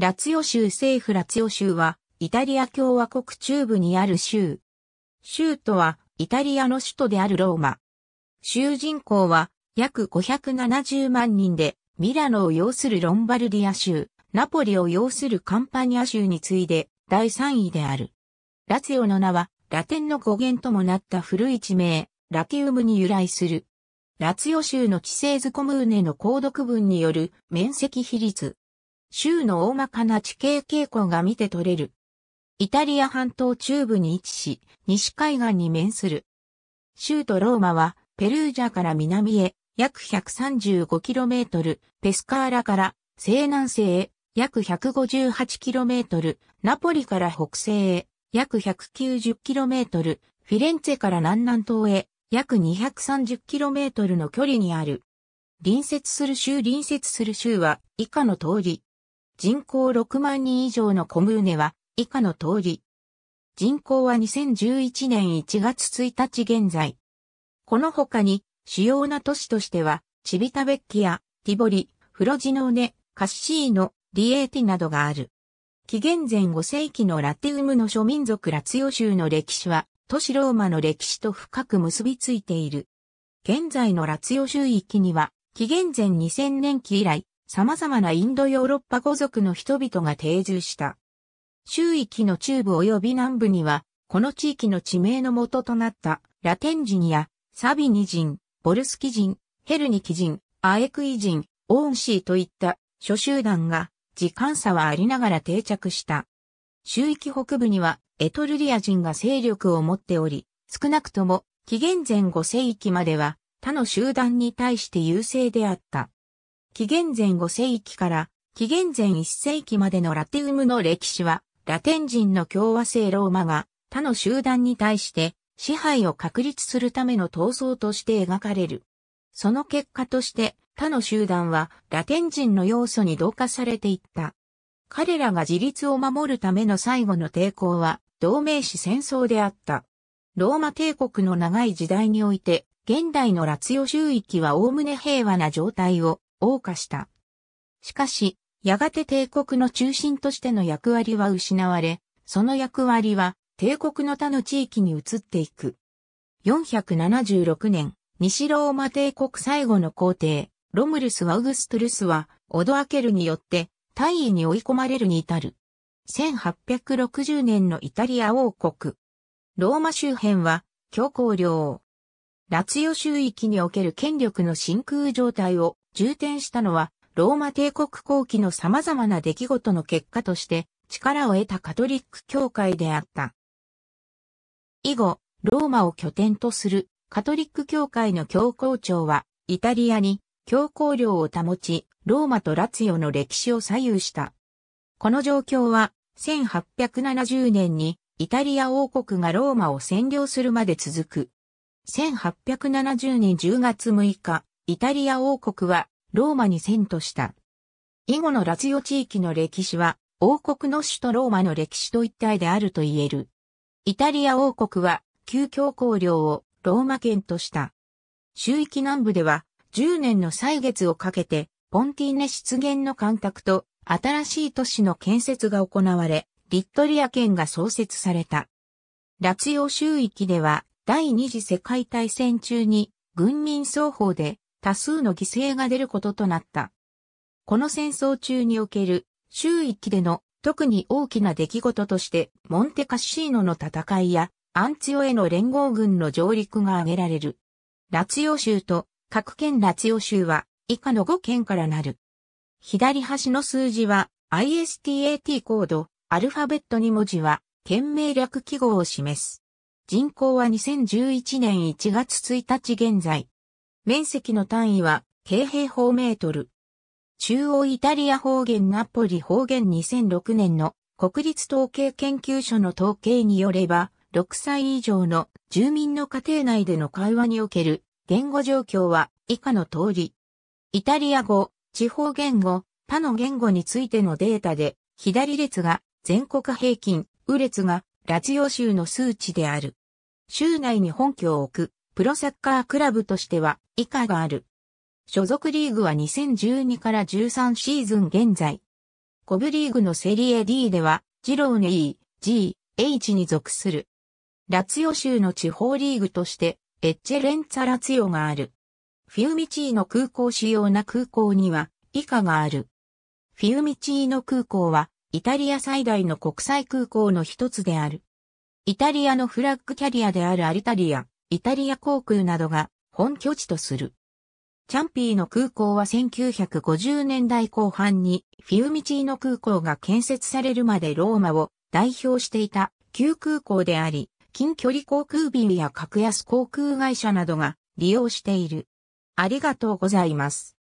ラツヨ州政府ラツヨ州は、イタリア共和国中部にある州。州都は、イタリアの首都であるローマ。州人口は、約570万人で、ミラノを要するロンバルディア州、ナポリを要するカンパニア州に次いで、第3位である。ラツヨの名は、ラテンの語源ともなった古い地名、ラティウムに由来する。ラツヨ州の地政図コムーネの高読文による面積比率。州の大まかな地形傾向が見て取れる。イタリア半島中部に位置し、西海岸に面する。州とローマは、ペルージャから南へ約 135km、ペスカーラから西南西へ約 158km、ナポリから北西へ約 190km、フィレンツェから南南東へ約 230km の距離にある。隣接する州隣接する州は以下の通り。人口6万人以上のコムーネは以下の通り。人口は2011年1月1日現在。この他に主要な都市としては、チビタベッキア、ティボリ、フロジノーネ、カッシーノ、リエーティなどがある。紀元前5世紀のラテウムの諸民族ラツヨ州の歴史は、都市ローマの歴史と深く結びついている。現在のラツヨ州域には、紀元前2000年期以来、様々なインドヨーロッパ語族の人々が定住した。周域の中部及び南部には、この地域の地名の元となったラテン人やサビニ人、ボルスキ人、ヘルニキ人、アエクイ人、オーンシーといった諸集団が時間差はありながら定着した。周域北部にはエトルリア人が勢力を持っており、少なくとも紀元前5世紀までは他の集団に対して優勢であった。紀元前5世紀から紀元前1世紀までのラテウムの歴史は、ラテン人の共和制ローマが他の集団に対して支配を確立するための闘争として描かれる。その結果として他の集団はラテン人の要素に同化されていった。彼らが自立を守るための最後の抵抗は同盟史戦争であった。ローマ帝国の長い時代において、現代のラツヨ州域は概ね平和な状態を謳歌した。しかし、やがて帝国の中心としての役割は失われ、その役割は帝国の他の地域に移っていく。476年、西ローマ帝国最後の皇帝、ロムルス・ワウグストルスは、オドアケルによって、大位に追い込まれるに至る。1860年のイタリア王国。ローマ周辺は、強行領。ラツヨ州域における権力の真空状態を重点したのは、ローマ帝国後期の様々な出来事の結果として、力を得たカトリック教会であった。以後、ローマを拠点とするカトリック教会の教皇庁は、イタリアに教皇領を保ち、ローマとラツィオの歴史を左右した。この状況は、1870年にイタリア王国がローマを占領するまで続く。1870年10月6日、イタリア王国はローマに遷都した。以後のラツィオ地域の歴史は王国の首都ローマの歴史と一体であると言える。イタリア王国は旧教皇領をローマ圏とした。周域南部では10年の歳月をかけてポンティーネ出現の干拓と新しい都市の建設が行われ、リットリア県が創設された。ラツヨ州域では第二次世界大戦中に軍民双方で多数の犠牲が出ることとなった。この戦争中における周域での特に大きな出来事としてモンテカッシーノの戦いやアンツヨオへの連合軍の上陸が挙げられる。ラツヨ州と各県ラツヨ州は以下の5県からなる。左端の数字は ISTAT コード、アルファベット2文字は県名略記号を示す。人口は2011年1月1日現在、面積の単位は、軽平方メートル。中央イタリア方言ナポリ方言2006年の国立統計研究所の統計によれば、6歳以上の住民の家庭内での会話における言語状況は以下の通り。イタリア語、地方言語、他の言語についてのデータで、左列が全国平均、右列がラジオ州の数値である。州内に本拠を置くプロサッカークラブとしては以下がある。所属リーグは2012から13シーズン現在。コブリーグのセリエ D では、ジローネ E、G、H に属する。ラツヨ州の地方リーグとして、エッチェレンツァラツヨがある。フィウミチーノ空港主要な空港には、以下がある。フィウミチーノ空港は、イタリア最大の国際空港の一つである。イタリアのフラッグキャリアであるアリタリア、イタリア航空などが本拠地とする。チャンピーの空港は1950年代後半にフィウミチーノ空港が建設されるまでローマを代表していた旧空港であり、近距離航空便や格安航空会社などが利用している。ありがとうございます。